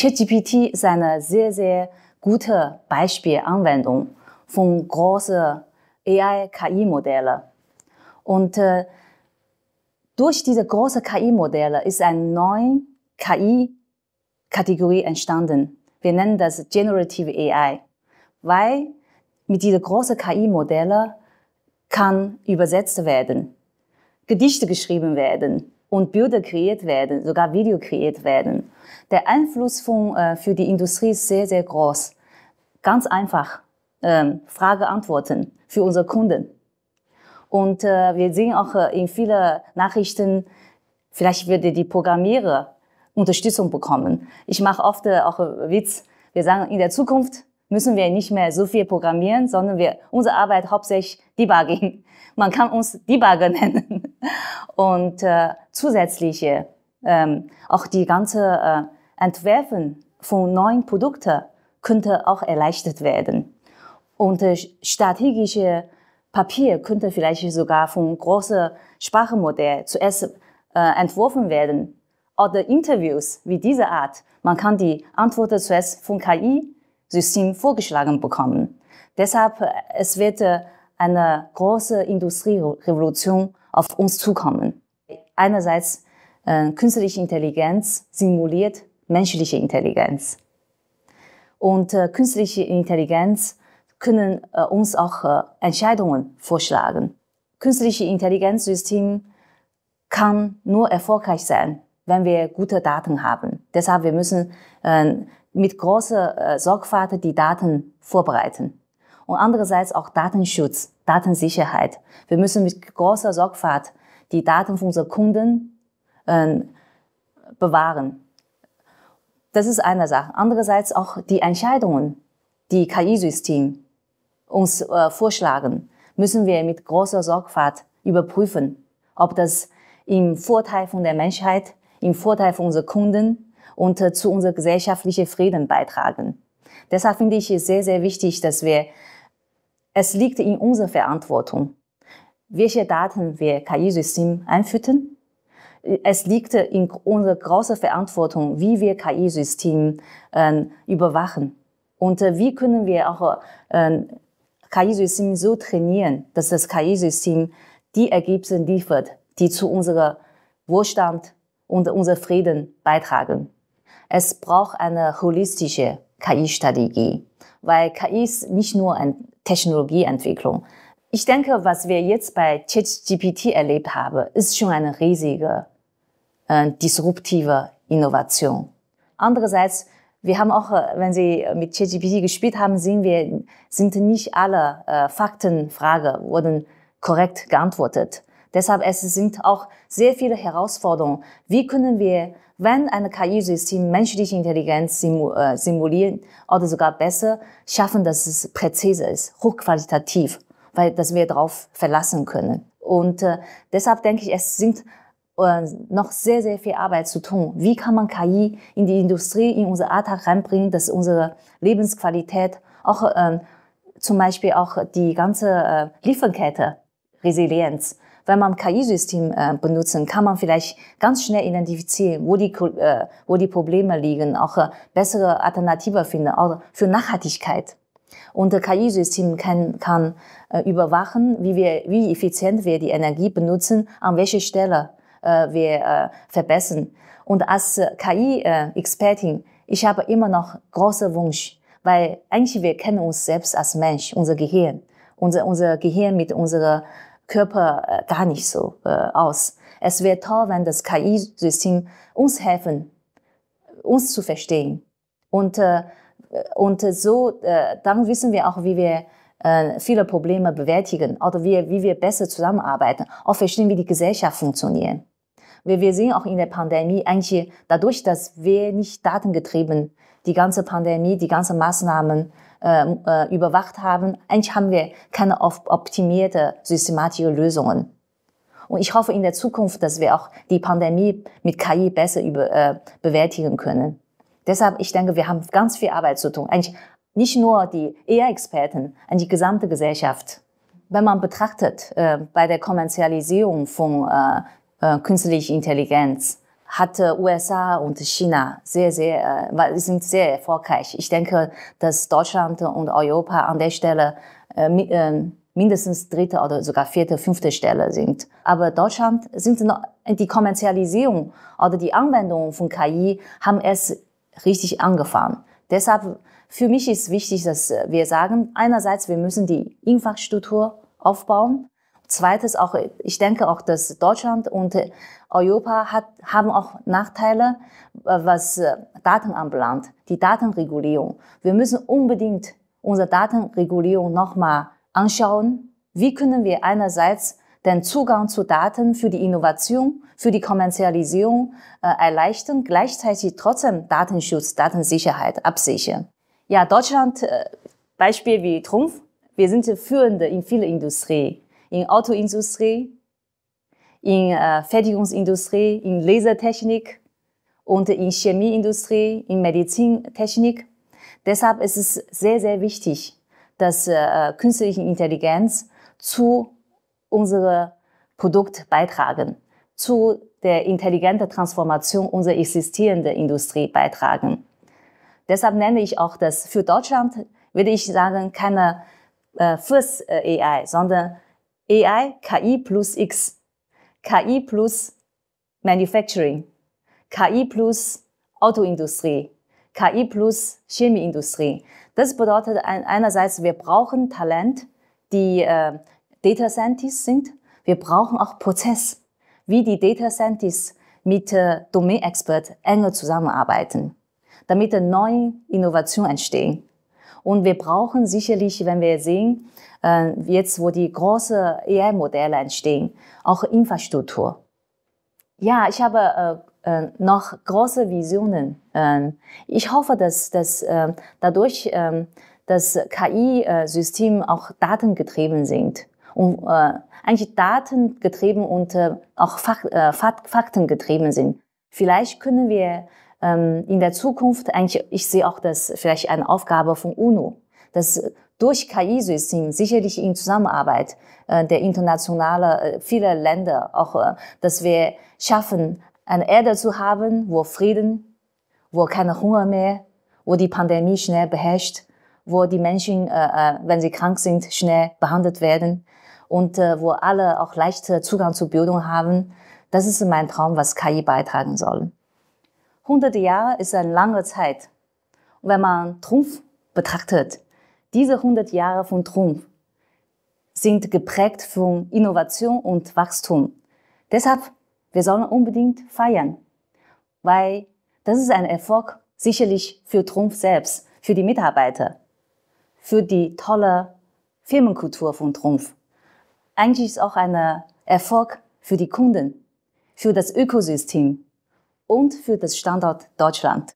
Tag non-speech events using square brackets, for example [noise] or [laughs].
ChatGPT ist eine sehr, sehr gute Beispielanwendung von großen AI-KI-Modellen. Und äh, durch diese großen KI-Modelle ist eine neue KI-Kategorie entstanden. Wir nennen das Generative AI, weil mit diesen großen KI-Modellen kann übersetzt werden, Gedichte geschrieben werden, und Bilder kreiert werden, sogar Video kreiert werden. Der Einfluss von, äh, für die Industrie ist sehr, sehr groß. Ganz einfach. Ähm, Frage, Antworten für unsere Kunden. Und äh, wir sehen auch äh, in vielen Nachrichten, vielleicht würde die Programmierer Unterstützung bekommen. Ich mache oft äh, auch äh, Witz. Wir sagen, in der Zukunft müssen wir nicht mehr so viel programmieren, sondern wir, unsere Arbeit hauptsächlich Debugging. Man kann uns Debugger [laughs] nennen. Und äh, zusätzlich ähm, auch die ganze äh, Entwerfen von neuen Produkten könnte auch erleichtert werden. Und äh, strategische Papier könnte vielleicht sogar von großen Sprachmodell zuerst äh, entworfen werden. Oder Interviews wie diese Art. Man kann die Antworten zuerst vom KI-System vorgeschlagen bekommen. Deshalb, äh, es wird äh, eine große Industrierevolution auf uns zukommen. Einerseits äh, künstliche Intelligenz simuliert menschliche Intelligenz. Und äh, künstliche Intelligenz können äh, uns auch äh, Entscheidungen vorschlagen. Künstliche Intelligenzsystem kann nur erfolgreich sein, wenn wir gute Daten haben. Deshalb wir müssen äh, mit großer äh, Sorgfalt die Daten vorbereiten und andererseits auch Datenschutz, Datensicherheit. Wir müssen mit großer Sorgfalt die Daten unserer Kunden äh, bewahren. Das ist eine Sache. Andererseits auch die Entscheidungen, die KI-System uns äh, vorschlagen, müssen wir mit großer Sorgfalt überprüfen, ob das im Vorteil von der Menschheit, im Vorteil von unseren Kunden und äh, zu unserer gesellschaftlichen Frieden beitragen. Deshalb finde ich es sehr, sehr wichtig, dass wir es liegt in unserer Verantwortung, welche Daten wir KI-System einfüttern. Es liegt in unserer großen Verantwortung, wie wir KI-System äh, überwachen. Und äh, wie können wir auch äh, KI-System so trainieren, dass das KI-System die Ergebnisse liefert, die zu unserer Wohlstand und unser Frieden beitragen. Es braucht eine holistische KI-Strategie, weil KI ist nicht nur eine Technologieentwicklung. Ich denke, was wir jetzt bei ChatGPT erlebt haben, ist schon eine riesige äh, disruptive Innovation. Andererseits, wir haben auch, äh, wenn Sie mit ChatGPT gespielt haben, sehen wir, sind nicht alle äh, Faktenfragen wurden korrekt geantwortet. Deshalb es sind auch sehr viele Herausforderungen. Wie können wir wenn ein KI-System menschliche Intelligenz simu äh, simulieren oder sogar besser schaffen, dass es präzise ist, hochqualitativ, weil dass wir darauf verlassen können. Und äh, deshalb denke ich, es sind äh, noch sehr, sehr viel Arbeit zu tun. Wie kann man KI in die Industrie, in unser Alltag reinbringen, dass unsere Lebensqualität auch äh, zum Beispiel auch die ganze äh, Lieferkette, Resilienz, wenn man KI-System äh, benutzen, kann man vielleicht ganz schnell identifizieren, wo die, äh, wo die Probleme liegen, auch äh, bessere Alternative finden, auch für Nachhaltigkeit. Und das KI-System kann, kann äh, überwachen, wie, wir, wie effizient wir die Energie benutzen, an welcher Stelle äh, wir äh, verbessern. Und als äh, KI-Expertin, ich habe immer noch große Wunsch, weil eigentlich wir kennen uns selbst als Mensch, unser Gehirn. Unser, unser Gehirn mit unserer Körper äh, gar nicht so äh, aus. Es wäre toll, wenn das KI-System uns helfen, uns zu verstehen. Und, äh, und so, äh, dann wissen wir auch, wie wir äh, viele Probleme bewältigen oder wie, wie wir besser zusammenarbeiten, auch verstehen, wie die Gesellschaft funktioniert. Wir, wir sehen auch in der Pandemie eigentlich dadurch, dass wir nicht datengetrieben die ganze Pandemie, die ganzen Maßnahmen ähm, äh, überwacht haben, eigentlich haben wir keine optimierte systematische Lösungen. Und ich hoffe in der Zukunft, dass wir auch die Pandemie mit KI besser über, äh, bewältigen können. Deshalb, ich denke, wir haben ganz viel Arbeit zu tun. Eigentlich nicht nur die AI-Experten, e eigentlich die gesamte Gesellschaft. Wenn man betrachtet, äh, bei der Kommerzialisierung von äh, äh, künstlicher Intelligenz, hatte USA und China sehr, sehr, äh, sind sehr erfolgreich. Ich denke, dass Deutschland und Europa an der Stelle äh, äh mindestens dritte oder sogar vierte, fünfte Stelle sind. Aber Deutschland sind noch, die Kommerzialisierung oder die Anwendung von KI haben erst richtig angefangen. Deshalb für mich ist wichtig, dass wir sagen, einerseits, wir müssen die Infrastruktur aufbauen, Zweites auch, ich denke auch, dass Deutschland und Europa hat, haben auch Nachteile, äh, was äh, Daten anbelangt, die Datenregulierung. Wir müssen unbedingt unsere Datenregulierung nochmal anschauen. Wie können wir einerseits den Zugang zu Daten für die Innovation, für die Kommerzialisierung äh, erleichtern, gleichzeitig trotzdem Datenschutz, Datensicherheit absichern. Ja, Deutschland, äh, Beispiel wie Trumpf, wir sind führende in vielen Industrien in Autoindustrie, in äh, Fertigungsindustrie, in Lasertechnik und in Chemieindustrie, in Medizintechnik. Deshalb ist es sehr, sehr wichtig, dass äh, künstliche Intelligenz zu unserem Produkt beitragen, zu der intelligenten Transformation unserer existierenden Industrie beitragen. Deshalb nenne ich auch das für Deutschland, würde ich sagen, keine äh, First AI, sondern AI, KI plus X, KI plus Manufacturing, KI plus Autoindustrie, KI plus Chemieindustrie. Das bedeutet einerseits, wir brauchen Talent, die äh, Data Scientists sind. Wir brauchen auch Prozess, wie die Data Scientists mit äh, Domain Expert enger zusammenarbeiten, damit neue Innovationen entstehen. Und wir brauchen sicherlich, wenn wir sehen, äh, jetzt wo die großen AI-Modelle e entstehen, auch Infrastruktur. Ja, ich habe äh, äh, noch große Visionen. Ähm, ich hoffe, dass, dass äh, dadurch äh, dass ki system auch datengetrieben sind. Und äh, eigentlich datengetrieben und auch Fak faktengetrieben sind. Vielleicht können wir ähm, in der Zukunft eigentlich, ich sehe auch das vielleicht eine Aufgabe von UNO, dass durch KI-System sicherlich in Zusammenarbeit äh, der internationale äh, viele Länder auch, äh, dass wir schaffen, eine Erde zu haben, wo Frieden, wo keine Hunger mehr, wo die Pandemie schnell beherrscht, wo die Menschen, äh, äh, wenn sie krank sind, schnell behandelt werden und äh, wo alle auch leichter Zugang zu Bildung haben. Das ist mein Traum, was KI beitragen soll. 100 Jahre ist eine lange Zeit. Und wenn man Trumpf betrachtet, diese 100 Jahre von Trumpf sind geprägt von Innovation und Wachstum. Deshalb, wir sollen unbedingt feiern, weil das ist ein Erfolg sicherlich für Trumpf selbst, für die Mitarbeiter, für die tolle Firmenkultur von Trumpf. Eigentlich ist es auch ein Erfolg für die Kunden, für das Ökosystem, und für den Standort Deutschland.